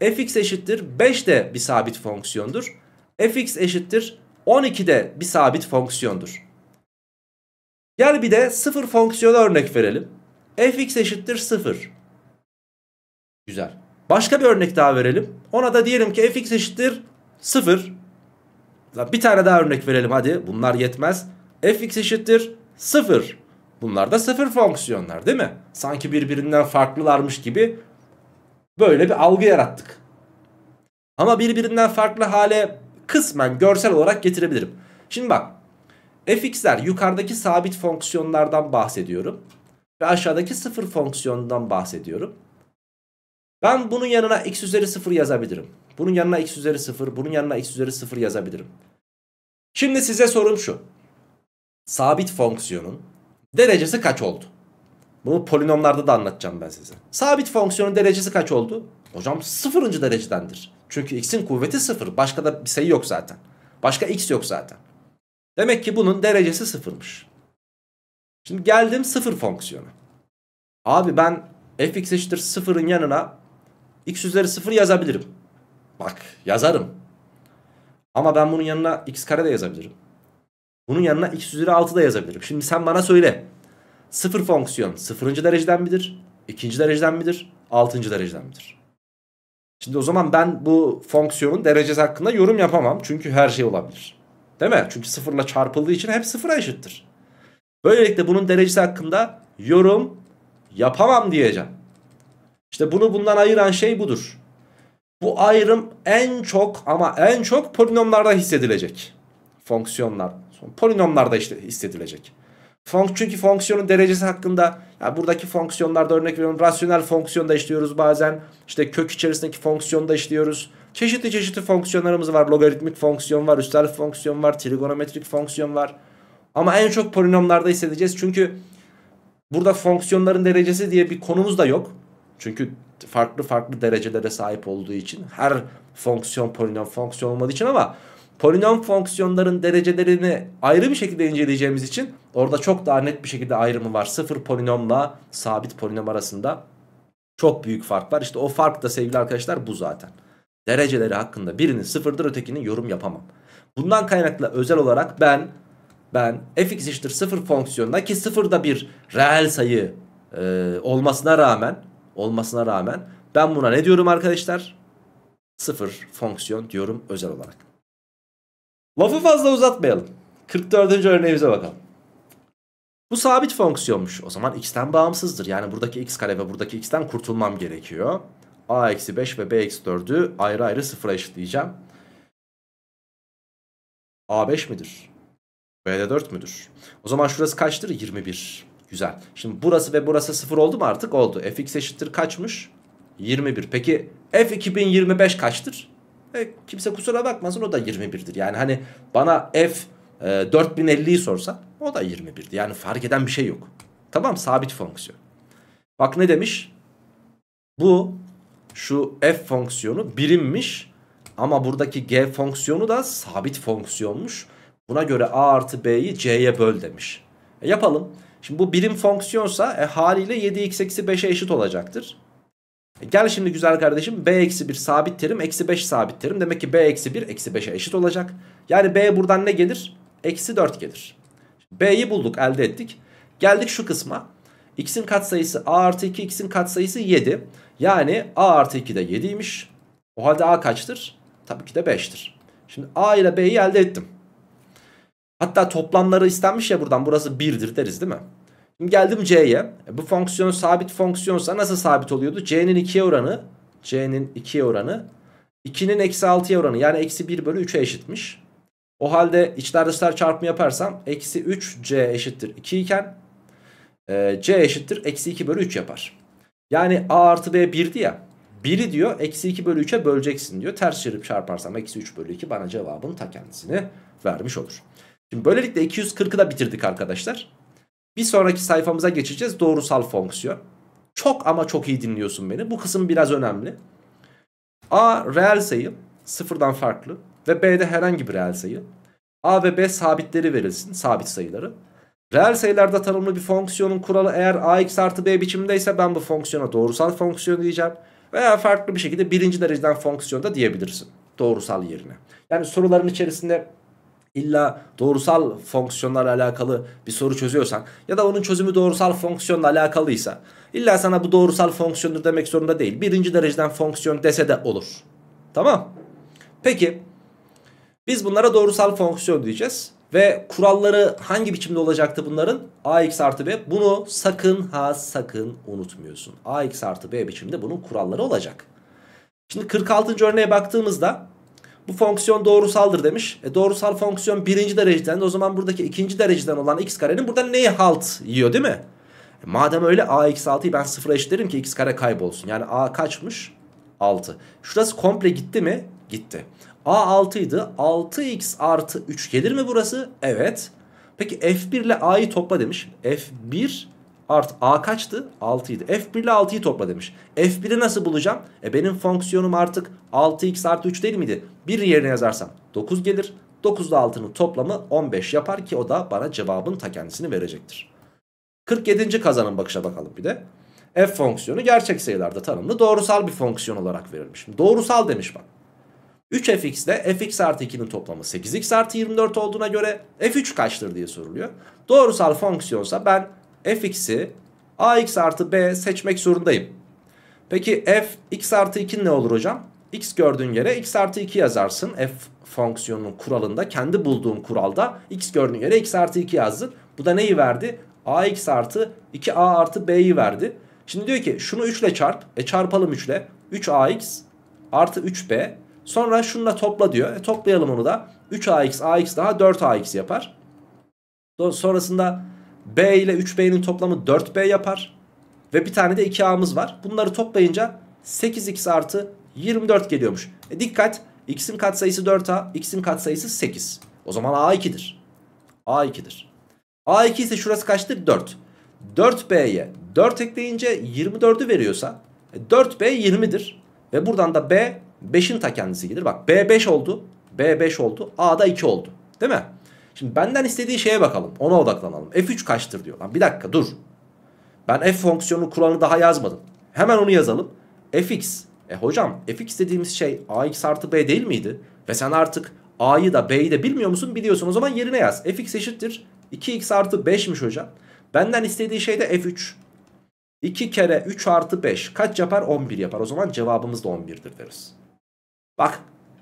fx eşittir 5 de bir sabit fonksiyondur. fx eşittir 12 de bir sabit fonksiyondur. Gel bir de 0 fonksiyonu örnek verelim. fx eşittir 0. Güzel. Başka bir örnek daha verelim. Ona da diyelim ki fx eşittir 0. Bir tane daha örnek verelim hadi. Bunlar yetmez. fx eşittir 0. Bunlar da sıfır fonksiyonlar değil mi? Sanki birbirinden farklılarmış gibi böyle bir algı yarattık. Ama birbirinden farklı hale kısmen görsel olarak getirebilirim. Şimdi bak fx'ler yukarıdaki sabit fonksiyonlardan bahsediyorum. Ve aşağıdaki sıfır fonksiyonundan bahsediyorum. Ben bunun yanına x üzeri sıfır yazabilirim. Bunun yanına x üzeri sıfır, bunun yanına x üzeri sıfır yazabilirim. Şimdi size sorum şu. Sabit fonksiyonun derecesi kaç oldu? Bunu polinomlarda da anlatacağım ben size. Sabit fonksiyonun derecesi kaç oldu? Hocam sıfırıncı derecedendir. Çünkü x'in kuvveti sıfır. Başka da bir sayı yok zaten. Başka x yok zaten. Demek ki bunun derecesi sıfırmış. Şimdi geldim sıfır fonksiyonu. Abi ben fx eşittir sıfırın yanına x üzeri sıfır yazabilirim. Bak yazarım. Ama ben bunun yanına x kare de yazabilirim. Bunun yanına x üzeri 6 da yazabilirim. Şimdi sen bana söyle. Sıfır fonksiyon sıfırıncı dereceden midir? İkinci dereceden midir? Altıncı dereceden midir? Şimdi o zaman ben bu fonksiyonun derecesi hakkında yorum yapamam. Çünkü her şey olabilir. Değil mi? Çünkü sıfırla çarpıldığı için hep sıfıra eşittir. Böylelikle bunun derecesi hakkında yorum yapamam diyeceğim. İşte bunu bundan ayıran şey budur. Bu ayrım en çok ama en çok polinomlarda hissedilecek. Fonksiyonlar polinomlarda işte hissedilecek. Fon çünkü fonksiyonun derecesi hakkında yani buradaki fonksiyonlarda örnek veriyorum rasyonel fonksiyonda işliyoruz bazen. işte kök içerisindeki fonksiyonda işliyoruz. Çeşitli çeşitli fonksiyonlarımız var. Logaritmik fonksiyon var, üstel fonksiyon var, trigonometrik fonksiyon var. Ama en çok polinomlarda hissedeceğiz. Çünkü burada fonksiyonların derecesi diye bir konumuz da yok. Çünkü farklı farklı derecelere sahip olduğu için her fonksiyon polinom fonksiyon olmadığı için ama polinom fonksiyonların derecelerini ayrı bir şekilde inceleyeceğimiz için orada çok daha net bir şekilde ayrımı var. Sıfır polinomla sabit polinom arasında çok büyük fark var. İşte o fark da sevgili arkadaşlar bu zaten. Dereceleri hakkında birinin sıfırdır ötekinin yorum yapamam. Bundan kaynaklı özel olarak ben ben fx eşittir sıfır fonksiyonuna ki sıfırda bir reel sayı e, olmasına rağmen olmasına rağmen ben buna ne diyorum arkadaşlar? Sıfır fonksiyon diyorum özel olarak. Lafı fazla uzatmayalım. 44. örneğimize bakalım. Bu sabit fonksiyonmuş. O zaman x'ten bağımsızdır. Yani buradaki x kare ve buradaki x'ten kurtulmam gerekiyor. a eksi 5 ve b eksi 4'ü ayrı ayrı sıfıra eşitleyeceğim. a 5 midir? b de 4 müdür? O zaman şurası kaçtır? 21. Güzel. Şimdi burası ve burası sıfır oldu mu artık? Oldu. fx eşittir kaçmış? 21. Peki f 2025 kaçtır? E, kimse kusura bakmasın o da 21'dir. Yani hani bana F e, 4050'yi sorsa o da 21'di. Yani fark eden bir şey yok. Tamam sabit fonksiyon. Bak ne demiş? Bu şu f fonksiyonu birimmiş ama buradaki g fonksiyonu da sabit fonksiyonmuş. Buna göre a artı b'yi c'ye böl demiş. E yapalım. Şimdi bu birim fonksiyonsa e, haliyle 7x eksi 5'e eşit olacaktır. E, gel şimdi güzel kardeşim b eksi 1 sabit terim eksi 5 sabit terim. Demek ki b eksi 1 eksi 5'e eşit olacak. Yani b buradan ne gelir? Eksi 4 gelir. b'yi bulduk elde ettik. Geldik şu kısma. x'in katsayısı a artı 2 x'in katsayısı 7. Yani a artı 2 de 7'ymiş. O halde a kaçtır? Tabii ki de 5'tir. Şimdi a ile b'yi elde ettim. Hatta toplamları istenmiş ya buradan burası 1'dir deriz değil mi? Şimdi geldim C'ye. Bu fonksiyon sabit fonksiyonsa nasıl sabit oluyordu? C'nin 2'ye oranı. C'nin 2'ye oranı. 2'nin eksi 6'ya oranı. Yani eksi 1 bölü 3'e eşitmiş. O halde içler dışlar çarpımı yaparsam eksi 3C eşittir 2 iken e, C eşittir eksi 2 bölü 3 yapar. Yani A artı B 1'di ya. 1'i diyor eksi 2 bölü 3'e böleceksin diyor. Ters çevirip çarparsam eksi 3 bölü 2 bana cevabın ta kendisini vermiş olur. Şimdi böylelikle 240'ı da bitirdik arkadaşlar. Bir sonraki sayfamıza geçeceğiz. Doğrusal fonksiyon. Çok ama çok iyi dinliyorsun beni. Bu kısım biraz önemli. A reel sayı sıfırdan farklı ve B'de herhangi bir reel sayı. A ve B sabitleri verilsin. Sabit sayıları. Reel sayılarda tanımlı bir fonksiyonun kuralı eğer ax artı b biçimindeyse ben bu fonksiyona doğrusal fonksiyon diyeceğim. Veya farklı bir şekilde birinci dereceden fonksiyon da diyebilirsin. Doğrusal yerine. Yani soruların içerisinde İlla doğrusal fonksiyonlarla alakalı bir soru çözüyorsan ya da onun çözümü doğrusal fonksiyonla alakalıysa illa sana bu doğrusal fonksiyondur demek zorunda değil. Birinci dereceden fonksiyon dese de olur. Tamam. Peki biz bunlara doğrusal fonksiyon diyeceğiz. Ve kuralları hangi biçimde olacaktı bunların? ax artı b. Bunu sakın ha sakın unutmuyorsun. ax artı b biçimde bunun kuralları olacak. Şimdi 46. örneğe baktığımızda bu fonksiyon doğrusaldır demiş. E doğrusal fonksiyon birinci dereceden o zaman buradaki ikinci dereceden olan x karenin burada neyi halt yiyor değil mi? E madem öyle a x 6'yı ben sıfıra eşitlerim ki x kare kaybolsun. Yani a kaçmış? 6. Şurası komple gitti mi? Gitti. a 6'ydı, 6x artı 3 gelir mi burası? Evet. Peki f1 ile a'yı topla demiş. f1 Art a kaçtı? 6 F1 ile 6'yı topla demiş. F1'i nasıl bulacağım? E benim fonksiyonum artık 6x artı 3 değil miydi? Bir yerine yazarsam 9 gelir. 9 ile 6'nın toplamı 15 yapar ki o da bana cevabın ta kendisini verecektir. 47. Kazanın bakışa bakalım bir de. F fonksiyonu gerçek sayılarda tanımlı doğrusal bir fonksiyon olarak verilmiş. doğrusal demiş bak. 3fx ile fx artı 2'nin toplamı 8x artı 24 olduğuna göre f3 kaçtır diye soruluyor. Doğrusal fonksiyonsa ben fx'i ax artı b seçmek zorundayım. Peki f x artı 2 ne olur hocam? x gördüğün yere x artı 2 yazarsın. F fonksiyonunun kuralında kendi bulduğum kuralda x gördüğün yere x artı 2 yazdın. Bu da neyi verdi? ax artı 2a artı b'yi verdi. Şimdi diyor ki şunu 3 ile çarp. E çarpalım 3 ile. 3ax artı 3b. Sonra şununla topla diyor. E toplayalım onu da. 3ax ax daha 4ax yapar. Sonrasında B ile 3B'nin toplamı 4B yapar. Ve bir tane de 2A'mız var. Bunları toplayınca 8X artı 24 geliyormuş. E dikkat X'in katsayısı 4A, X'in katsayısı 8. O zaman A 2'dir. A 2'dir. A 2 ise şurası kaçtır? 4. 4B'ye 4 ekleyince 24'ü veriyorsa 4B e 20'dir. Ve buradan da B 5'in ta kendisi gelir. Bak B 5 oldu. B 5 oldu. A da 2 oldu. Değil mi? Şimdi benden istediği şeye bakalım. Ona odaklanalım. F3 kaçtır diyor. Lan bir dakika dur. Ben f fonksiyonunun kuralını daha yazmadım. Hemen onu yazalım. fx. E hocam fx dediğimiz şey ax artı b değil miydi? Ve sen artık a'yı da b'yi de bilmiyor musun? Biliyorsun o zaman yerine yaz. fx eşittir. 2x artı 5'miş hocam. Benden istediği şey de f3. 2 kere 3 artı 5 kaç yapar? 11 yapar. O zaman cevabımız da 11'dir deriz. Bak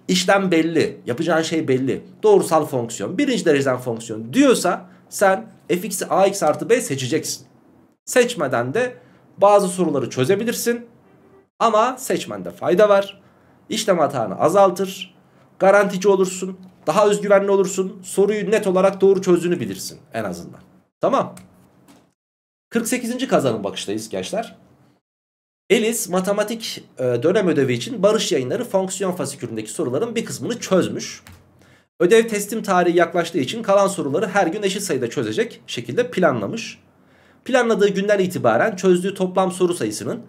işlem belli. Yapacağın şey belli. Doğrusal fonksiyon. Birinci dereceden fonksiyon diyorsa sen fx'i ax artı b seçeceksin. Seçmeden de bazı soruları çözebilirsin. Ama seçmende fayda var. işlem hatanı azaltır. Garantici olursun. Daha özgüvenli olursun. Soruyu net olarak doğru çözdüğünü bilirsin en azından. Tamam. 48. kazanım bakıştayız gençler. Eliz matematik e, dönem ödevi için Barış Yayınları fonksiyon fasikülündeki soruların bir kısmını çözmüş. Ödev teslim tarihi yaklaştığı için kalan soruları her gün eşit sayıda çözecek şekilde planlamış. Planladığı günden itibaren çözdüğü toplam soru sayısının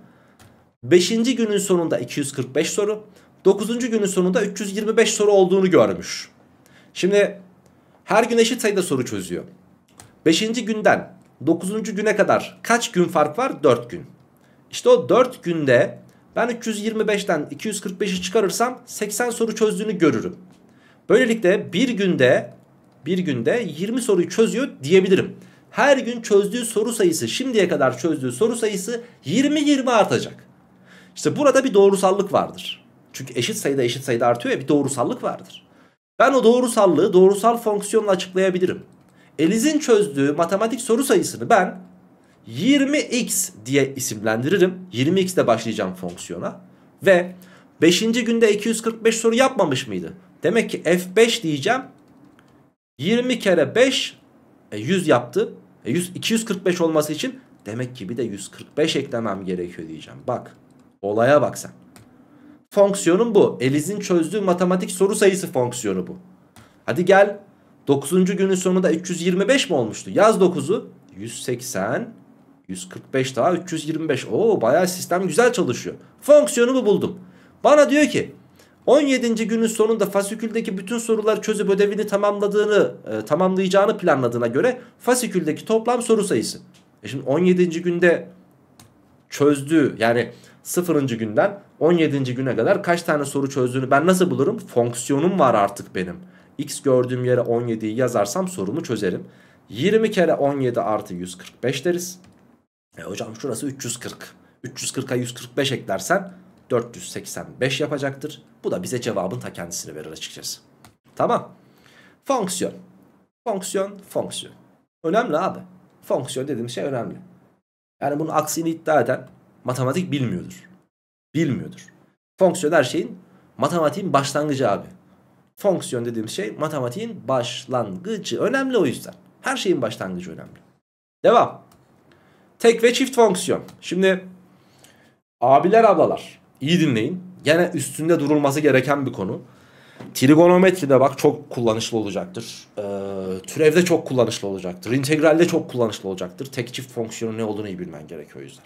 5. günün sonunda 245 soru, 9. günün sonunda 325 soru olduğunu görmüş. Şimdi her gün eşit sayıda soru çözüyor. 5. günden 9. güne kadar kaç gün fark var? 4 gün. İşte o 4 günde ben 325'ten 245'i çıkarırsam 80 soru çözdüğünü görürüm. Böylelikle bir günde bir günde 20 soruyu çözüyor diyebilirim. Her gün çözdüğü soru sayısı şimdiye kadar çözdüğü soru sayısı 20-20 artacak. İşte burada bir doğrusallık vardır. Çünkü eşit sayıda eşit sayıda artıyor ya bir doğrusallık vardır. Ben o doğrusallığı doğrusal fonksiyonla açıklayabilirim. Eliz'in çözdüğü matematik soru sayısını ben 20x diye isimlendiririm. 20x ile başlayacağım fonksiyona. Ve 5. günde 245 soru yapmamış mıydı? Demek ki F5 diyeceğim. 20 kere 5 e, 100 yaptı. E, 100, 245 olması için demek ki bir de 145 eklemem gerekiyor diyeceğim. Bak olaya bak sen. Fonksiyonun bu. Eliz'in çözdüğü matematik soru sayısı fonksiyonu bu. Hadi gel 9. günün sonunda 325 mi olmuştu? Yaz 9'u 180 145 daha 325. Oo bayağı sistem güzel çalışıyor. Fonksiyonumu buldum. Bana diyor ki 17. günün sonunda fasiküldeki bütün sorular çözüp ödevini tamamladığını, e, tamamlayacağını planladığına göre fasiküldeki toplam soru sayısı. E şimdi 17. günde çözdüğü yani 0. günden 17. güne kadar kaç tane soru çözdüğünü ben nasıl bulurum? Fonksiyonum var artık benim. X gördüğüm yere 17'yi yazarsam sorumu çözerim. 20 kere 17 artı 145 deriz. E hocam şurası 340. 340'a 145 eklersen 485 yapacaktır. Bu da bize cevabın ta kendisini verir açıkçası. Tamam. Fonksiyon. Fonksiyon, fonksiyon. Önemli abi. Fonksiyon dediğim şey önemli. Yani bunun aksini iddia eden matematik bilmiyordur. Bilmiyordur. Fonksiyon her şeyin matematiğin başlangıcı abi. Fonksiyon dediğimiz şey matematiğin başlangıcı. Önemli o yüzden. Her şeyin başlangıcı önemli. Devam. Tek ve çift fonksiyon. Şimdi abiler ablalar iyi dinleyin. Gene üstünde durulması gereken bir konu. Trigonometride bak çok kullanışlı olacaktır. Ee, türevde çok kullanışlı olacaktır. İntegralde çok kullanışlı olacaktır. Tek çift fonksiyonun ne olduğunu iyi bilmen gerekiyor o yüzden.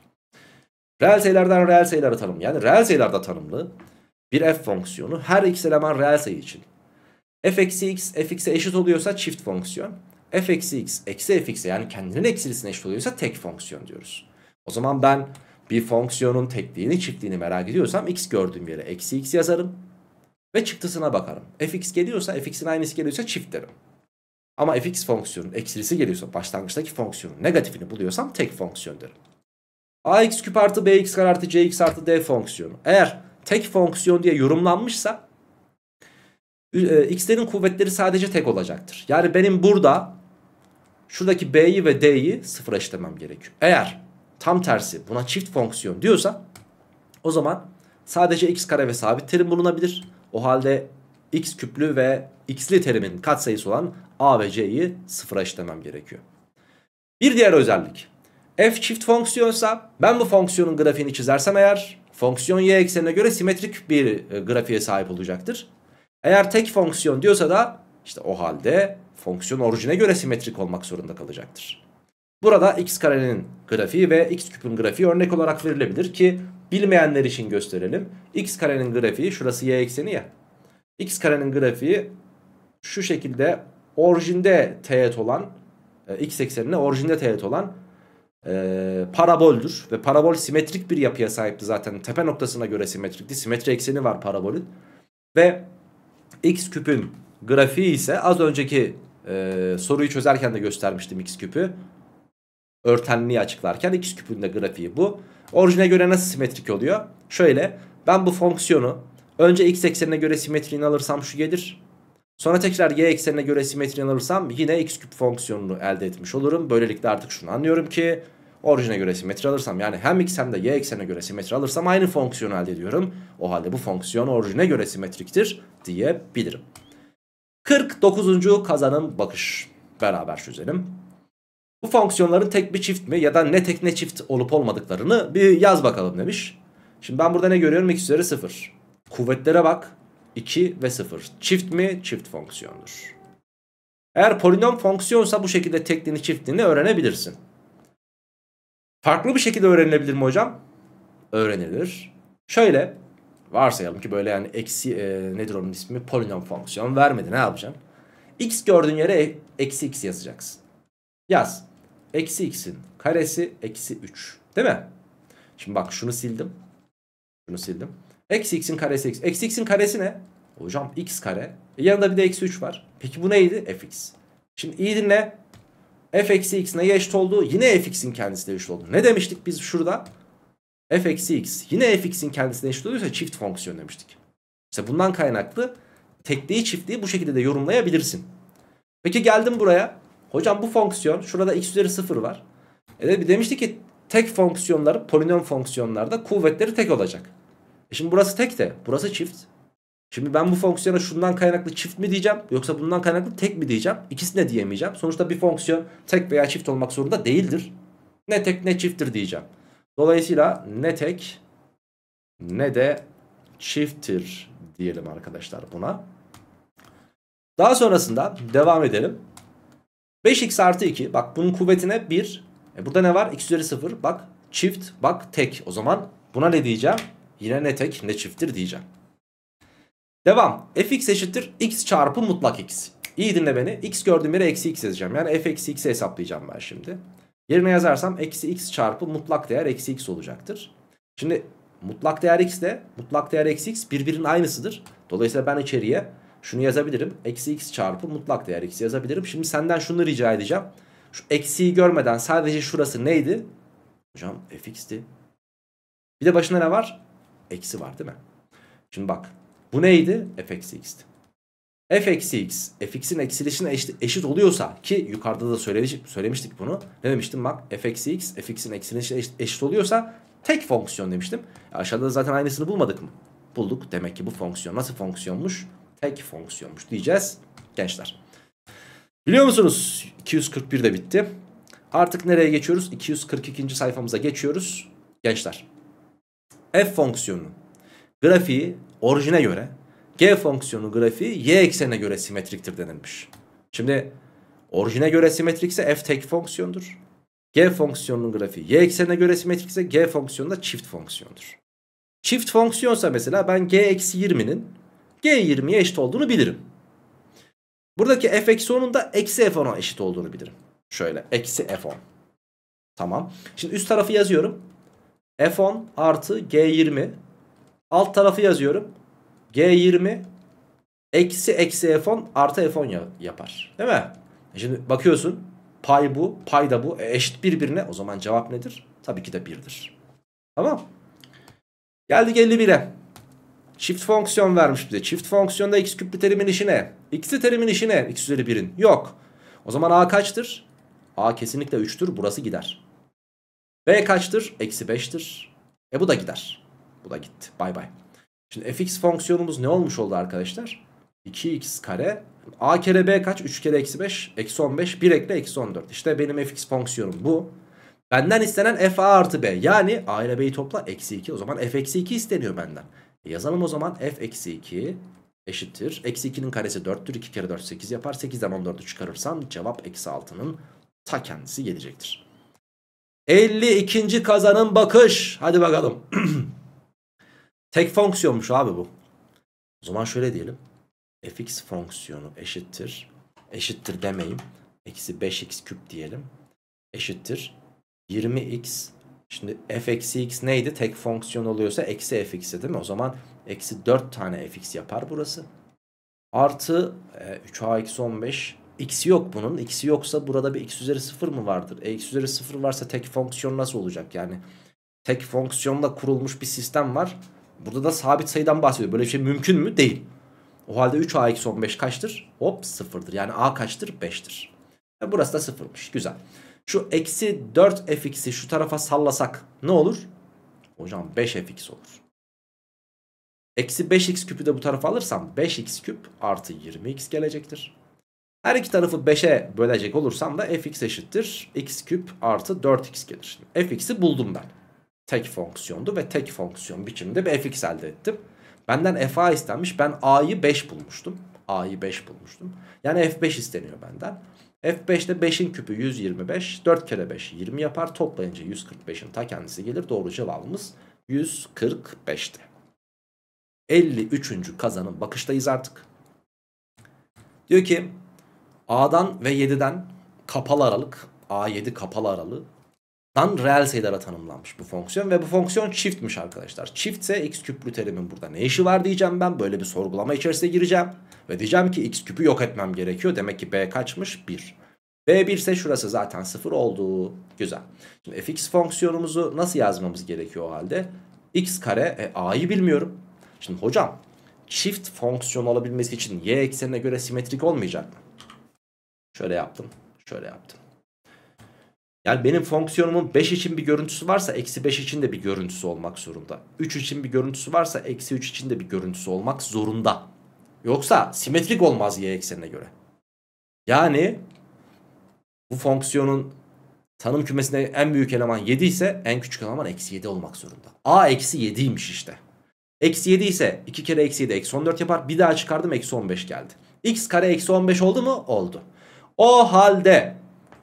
Reel sayılardan reel sayılara tanım. Yani reel sayılarda tanımlı bir f fonksiyonu her x eleman reel sayı için. f eksi x fx'e eşit oluyorsa çift fonksiyon f eksi x eksi f yani kendinin eksilisine eşit oluyorsa tek fonksiyon diyoruz. O zaman ben bir fonksiyonun tekliğini çiftliğini merak ediyorsam x gördüğüm yere eksi x yazarım ve çıktısına bakarım. fx geliyorsa fx'in aynısı geliyorsa çift derim. Ama fx fonksiyonun eksilisi geliyorsa başlangıçtaki fonksiyonun negatifini buluyorsam tek fonksiyon derim. ax küp artı bx kare artı cx artı d fonksiyonu. Eğer tek fonksiyon diye yorumlanmışsa e, x'lerin kuvvetleri sadece tek olacaktır. Yani benim burada şuradaki b'yi ve d'yi sıfıra eşitlemem gerekiyor. Eğer tam tersi buna çift fonksiyon diyorsa o zaman sadece x kare ve sabit terim bulunabilir. O halde x küplü ve x'li terimin katsayısı olan a ve c'yi sıfıra eşitlemem gerekiyor. Bir diğer özellik. f çift fonksiyonsa ben bu fonksiyonun grafiğini çizersem eğer fonksiyon y eksenine göre simetrik bir e, grafiğe sahip olacaktır. Eğer tek fonksiyon diyorsa da işte o halde fonksiyon orijine göre simetrik olmak zorunda kalacaktır. Burada x karenin grafiği ve x küpün grafiği örnek olarak verilebilir ki bilmeyenler için gösterelim. x karenin grafiği şurası y ekseni ya. x karenin grafiği şu şekilde orijinde teğet olan e, x eksenine orijinde teğet olan e, paraboldür. Ve parabol simetrik bir yapıya sahipti zaten. Tepe noktasına göre simetrikti. Simetri ekseni var parabolün. Ve x küpün grafiği ise az önceki ee, soruyu çözerken de göstermiştim x küpü. Örtenliği açıklarken x küpünde grafiği bu. Orijine göre nasıl simetrik oluyor? Şöyle ben bu fonksiyonu önce x eksenine göre simetriğini alırsam şu gelir. Sonra tekrar y eksenine göre simetriğini alırsam yine x küp fonksiyonunu elde etmiş olurum. Böylelikle artık şunu anlıyorum ki orijine göre simetri alırsam yani hem x hem de y eksenine göre simetri alırsam aynı fonksiyonu elde ediyorum. O halde bu fonksiyon orijine göre simetriktir diyebilirim. 49. kazanım bakış. Beraber çözelim. Bu fonksiyonların tek bir çift mi ya da ne tek ne çift olup olmadıklarını bir yaz bakalım demiş. Şimdi ben burada ne görüyorum? x üzeri 0. Kuvvetlere bak. 2 ve 0. Çift mi? Çift fonksiyondur. Eğer polinom fonksiyonsa bu şekilde tekliğini çiftliğini öğrenebilirsin. Farklı bir şekilde öğrenilebilir mi hocam? Öğrenilir. Şöyle varsayalım ki böyle yani eksi e, nedir onun ismi polinom fonksiyon vermedi ne yapacaksın? X gördüğün yere e, eksi x yazacaksın. Yaz. Eksi x'in karesi eksi 3. Değil mi? Şimdi bak şunu sildim. Şunu sildim. Eksi x'in karesi eksi. Eksi x'in karesi ne? Hocam x kare. E yanında bir de eksi 3 var. Peki bu neydi? fx. Şimdi iyi dinle. f eksi x neye eşit oldu? Yine fx'in kendisine eşit oldu. Ne demiştik biz şurada? f eksi x. Yine f x'in kendisine eşit oluyorsa çift fonksiyon demiştik. İşte bundan kaynaklı tekliği çiftliği bu şekilde de yorumlayabilirsin. Peki geldim buraya. Hocam bu fonksiyon şurada x üzeri 0 var. E de demiştik ki tek fonksiyonları polinom fonksiyonlarda kuvvetleri tek olacak. E şimdi burası tek de burası çift. Şimdi ben bu fonksiyona şundan kaynaklı çift mi diyeceğim yoksa bundan kaynaklı tek mi diyeceğim? İkisini de diyemeyeceğim. Sonuçta bir fonksiyon tek veya çift olmak zorunda değildir. Ne tek ne çifttir diyeceğim. Dolayısıyla ne tek ne de çifttir diyelim arkadaşlar buna. Daha sonrasında devam edelim. 5x artı 2 bak bunun kuvvetine 1. E burada ne var? x üzeri 0 bak çift bak tek. O zaman buna ne diyeceğim? Yine ne tek ne çifttir diyeceğim. Devam. fx eşittir x çarpı mutlak x. İyi dinle beni. x gördüğüm yere eksi x yazacağım. Yani f eksi x'i hesaplayacağım ben şimdi. Yerine yazarsam eksi x çarpı mutlak değer eksi x olacaktır. Şimdi mutlak değer x de mutlak değer eksi x birbirinin aynısıdır. Dolayısıyla ben içeriye şunu yazabilirim. Eksi x çarpı mutlak değer x yazabilirim. Şimdi senden şunu rica edeceğim. Şu eksiyi görmeden sadece şurası neydi? Hocam fx'ti. Bir de başına ne var? Eksi var değil mi? Şimdi bak bu neydi? f eksi x'ti f eksi x fx'in eksilişine eşit, eşit oluyorsa ki yukarıda da söylemiştik, söylemiştik bunu. Ne demiştim bak f eksi x fx'in eksilişine eşit, eşit oluyorsa tek fonksiyon demiştim. E aşağıda zaten aynısını bulmadık mı? Bulduk. Demek ki bu fonksiyon nasıl fonksiyonmuş? Tek fonksiyonmuş diyeceğiz gençler. Biliyor musunuz 241 de bitti. Artık nereye geçiyoruz? 242. sayfamıza geçiyoruz. Gençler f fonksiyonunun grafiği orijine göre G fonksiyonu grafiği y eksene göre simetriktir denilmiş. Şimdi orijine göre simetrikse f tek fonksiyondur. G fonksiyonunun grafiği y eksenine göre simetrikse g fonksiyonu da çift fonksiyondur. Çift fonksiyonsa mesela ben g eksi 20'nin g 20'ye eşit olduğunu bilirim. Buradaki f eksi 10'un da eksi f 10'a eşit olduğunu bilirim. Şöyle eksi f 10. Tamam. Şimdi üst tarafı yazıyorum. f 10 artı g 20. Alt tarafı yazıyorum. G20 eksi eksi F10 artı F10 yapar. Değil mi? Şimdi bakıyorsun pay bu pay da bu e, eşit birbirine o zaman cevap nedir? Tabii ki de 1'dir. Tamam. Geldik 51'e. Çift fonksiyon vermiş bize. Çift fonksiyonda x küplü terimin işi ne? X'li terimin işi ne? X üzeri 1'in. Yok. O zaman a kaçtır? a kesinlikle 3'tür. Burası gider. b kaçtır? Eksi 5'tir. E bu da gider. Bu da gitti. Bay bay. Şimdi fx fonksiyonumuz ne olmuş oldu arkadaşlar? 2x kare. a kere b kaç? 3 kere eksi 5. Eksi 15. 1 ekle eksi 14. İşte benim fx fonksiyonum bu. Benden istenen f a artı b. Yani a ile b'yi topla. Eksi 2. O zaman f eksi 2 isteniyor benden. E yazalım o zaman f eksi 2 eşittir. Eksi 2'nin karesi 4'tür. 2 kere 4 8 yapar. 8'den 14'ü çıkarırsam cevap eksi 6'nın ta kendisi gelecektir. 52. kazanın bakış. Hadi bakalım. Tek fonksiyonmuş abi bu. O zaman şöyle diyelim. fx fonksiyonu eşittir. Eşittir demeyim. Eksi 5x küp diyelim. Eşittir. 20x. Şimdi f eksi x neydi? Tek fonksiyon oluyorsa eksi fx'i değil mi? O zaman eksi 4 tane fx yapar burası. Artı e, 3a eksi 15 x'i yok bunun. x'i yoksa burada bir x üzeri 0 mı vardır? E, x üzeri 0 varsa tek fonksiyon nasıl olacak? Yani tek fonksiyonla kurulmuş bir sistem var. Burada da sabit sayıdan bahsediyor. Böyle bir şey mümkün mü? Değil. O halde 3A eksi 15 kaçtır? Hop 0'dır. Yani A kaçtır? 5'tir. E, burası da 0'mış. Güzel. Şu eksi 4 fx'i şu tarafa sallasak ne olur? Hocam 5 fx olur. Eksi 5x küpü de bu tarafa alırsam 5x küp artı 20x gelecektir. Her iki tarafı 5'e bölecek olursam da fx eşittir. x küp artı 4x gelir. Şimdi fx'i buldum ben tek fonksiyondu ve tek fonksiyon biçiminde bir fx elde ettim. Benden fa istenmiş. Ben a'yı 5 bulmuştum. A'yı 5 bulmuştum. Yani f5 isteniyor benden. F5'te 5'in küpü 125. 4 kere 5 20 yapar. Toplayınca 145'in ta kendisi gelir. Doğru cevabımız 145'ti. 53. kazanın bakıştayız artık. Diyor ki A'dan ve 7'den kapalı aralık A7 kapalı aralığı panreel sayılara tanımlanmış bu fonksiyon ve bu fonksiyon çiftmiş arkadaşlar. Çiftse x küplü terimin burada ne işi var diyeceğim ben. Böyle bir sorgulama içerisine gireceğim ve diyeceğim ki x küpü yok etmem gerekiyor. Demek ki b kaçmış? 1. b1 ise şurası zaten 0 oldu. Güzel. Şimdi fx fonksiyonumuzu nasıl yazmamız gerekiyor o halde? x kare e, a'yı bilmiyorum. Şimdi hocam çift fonksiyon olabilmesi için y eksenine göre simetrik olmayacak mı? Şöyle yaptım. Şöyle yaptım. Yani benim fonksiyonumun 5 için bir görüntüsü varsa eksi 5 için de bir görüntüsü olmak zorunda. 3 için bir görüntüsü varsa eksi 3 için de bir görüntüsü olmak zorunda. Yoksa simetrik olmaz y eksenine göre. Yani bu fonksiyonun tanım kümesinde en büyük eleman 7 ise en küçük eleman eksi 7 olmak zorunda. A eksi 7'ymiş işte. Eksi 7 ise 2 kere eksi 7 eksi 14 yapar. Bir daha çıkardım eksi 15 geldi. X kare eksi 15 oldu mu? Oldu. O halde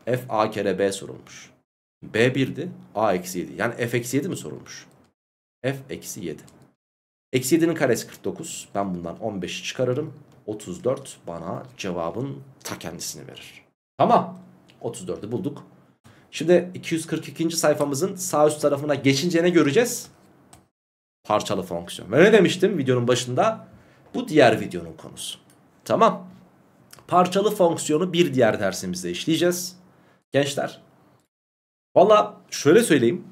f a kere b sorulmuş. b 1'di a eksi 7 yani f eksi 7 mi sorulmuş? f eksi 7. Eksi 7'nin karesi 49 ben bundan 15'i çıkarırım 34 bana cevabın ta kendisini verir. Tamam 34'ü bulduk. Şimdi 242. sayfamızın sağ üst tarafına geçince ne göreceğiz? Parçalı fonksiyon. Ve ne demiştim videonun başında? Bu diğer videonun konusu. Tamam. Parçalı fonksiyonu bir diğer dersimizde işleyeceğiz gençler. Valla şöyle söyleyeyim.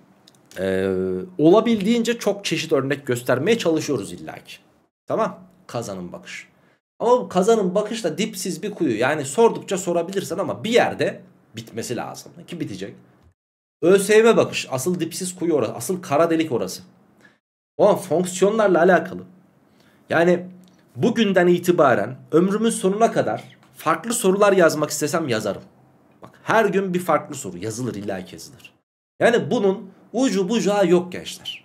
Ee, olabildiğince çok çeşit örnek göstermeye çalışıyoruz illaki. Tamam. Kazanın bakış. Ama bu kazanın bakış da dipsiz bir kuyu. Yani sordukça sorabilirsin ama bir yerde bitmesi lazım. Ki bitecek. ÖSYM bakış. Asıl dipsiz kuyu orası. Asıl kara delik orası. O an fonksiyonlarla alakalı. Yani bugünden itibaren ömrümün sonuna kadar farklı sorular yazmak istesem yazarım. Her gün bir farklı soru yazılır illa ki yazılır. Yani bunun ucu bucağı yok gençler.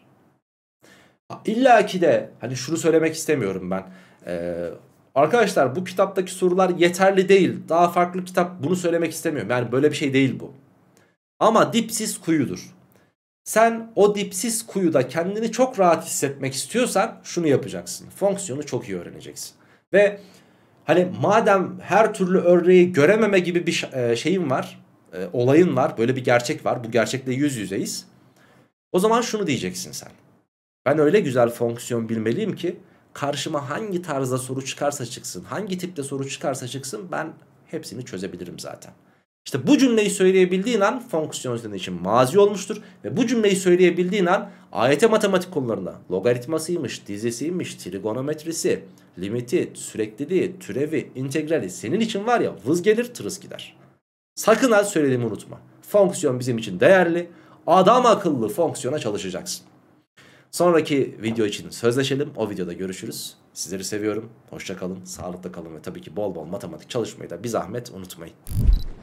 İlla ki de hani şunu söylemek istemiyorum ben. Ee, arkadaşlar bu kitaptaki sorular yeterli değil. Daha farklı kitap bunu söylemek istemiyorum. Yani böyle bir şey değil bu. Ama dipsiz kuyudur. Sen o dipsiz kuyuda kendini çok rahat hissetmek istiyorsan şunu yapacaksın. Fonksiyonu çok iyi öğreneceksin. Ve Hani madem her türlü örneği görememe gibi bir e, şeyim var. E, olayın var. Böyle bir gerçek var. Bu gerçekle yüz yüzeyiz. O zaman şunu diyeceksin sen. Ben öyle güzel fonksiyon bilmeliyim ki karşıma hangi tarzda soru çıkarsa çıksın, hangi tipte soru çıkarsa çıksın ben hepsini çözebilirim zaten. İşte bu cümleyi söyleyebildiğin an fonksiyon özlemi için mazi olmuştur. Ve bu cümleyi söyleyebildiğin an AYT matematik konularına logaritmasıymış, dizesiymiş, trigonometrisi, limiti, sürekliliği, türevi, integrali senin için var ya vız gelir tırıs gider. Sakın az söylediğimi unutma. Fonksiyon bizim için değerli. Adam akıllı fonksiyona çalışacaksın. Sonraki video için sözleşelim. O videoda görüşürüz. Sizleri seviyorum. Hoşçakalın. kalın, sağlıkla kalın ve tabii ki bol bol matematik çalışmayı da bir zahmet unutmayın.